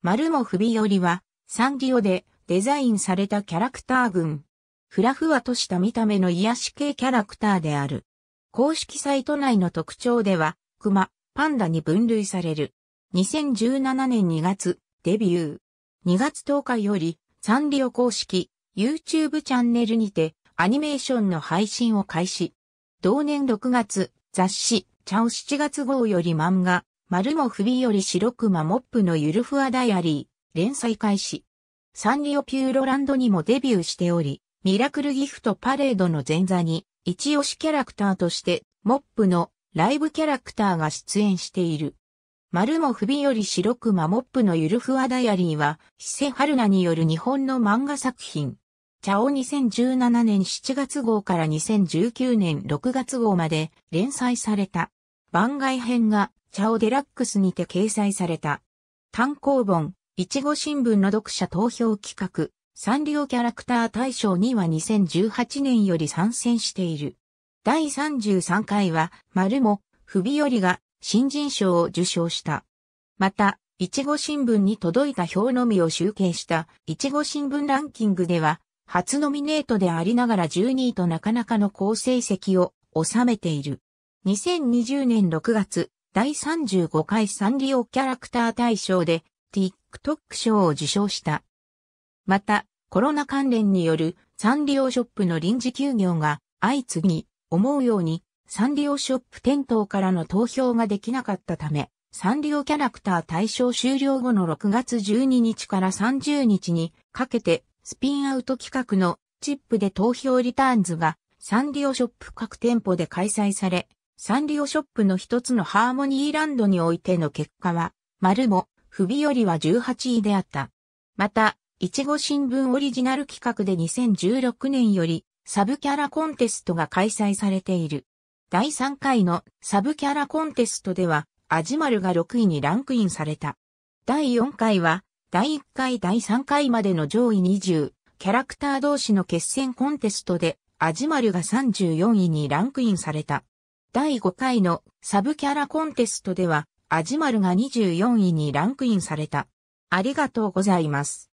マルモフビよりは、サンリオでデザインされたキャラクター群。ふらふわとした見た目の癒し系キャラクターである。公式サイト内の特徴では、クマ、パンダに分類される。2017年2月、デビュー。2月10日より、サンリオ公式、YouTube チャンネルにて、アニメーションの配信を開始。同年6月、雑誌、チャオ7月号より漫画、丸も備より白熊モップのゆるふわダイアリー、連載開始。サンリオピューロランドにもデビューしており、ミラクルギフトパレードの前座に、一押しキャラクターとして、モップのライブキャラクターが出演している。丸も備より白熊モップのゆるふわダイアリーは、久春菜による日本の漫画作品。チャオ2017年7月号から2019年6月号まで連載された。番外編がチャオデラックスにて掲載された。単行本、いちご新聞の読者投票企画、サンリオキャラクター大賞には2018年より参戦している。第33回は、丸も、不備よりが、新人賞を受賞した。また、いちご新聞に届いた表のみを集計した、いちご新聞ランキングでは、初ノミネートでありながら12位となかなかの好成績を収めている。2020年6月、第35回サンリオキャラクター大賞で TikTok 賞を受賞した。また、コロナ関連によるサンリオショップの臨時休業が相次ぎ、思うようにサンリオショップ店頭からの投票ができなかったため、サンリオキャラクター対象終了後の6月12日から30日にかけてスピンアウト企画のチップで投票リターンズがサンリオショップ各店舗で開催され、サンリオショップの一つのハーモニーランドにおいての結果は、丸も、不備よりは18位であった。また、いちご新聞オリジナル企画で2016年より、サブキャラコンテストが開催されている。第3回のサブキャラコンテストでは、アジマルが6位にランクインされた。第4回は、第1回第3回までの上位20、キャラクター同士の決戦コンテストで、アジマルが34位にランクインされた。第5回のサブキャラコンテストでは、アジマルが24位にランクインされた。ありがとうございます。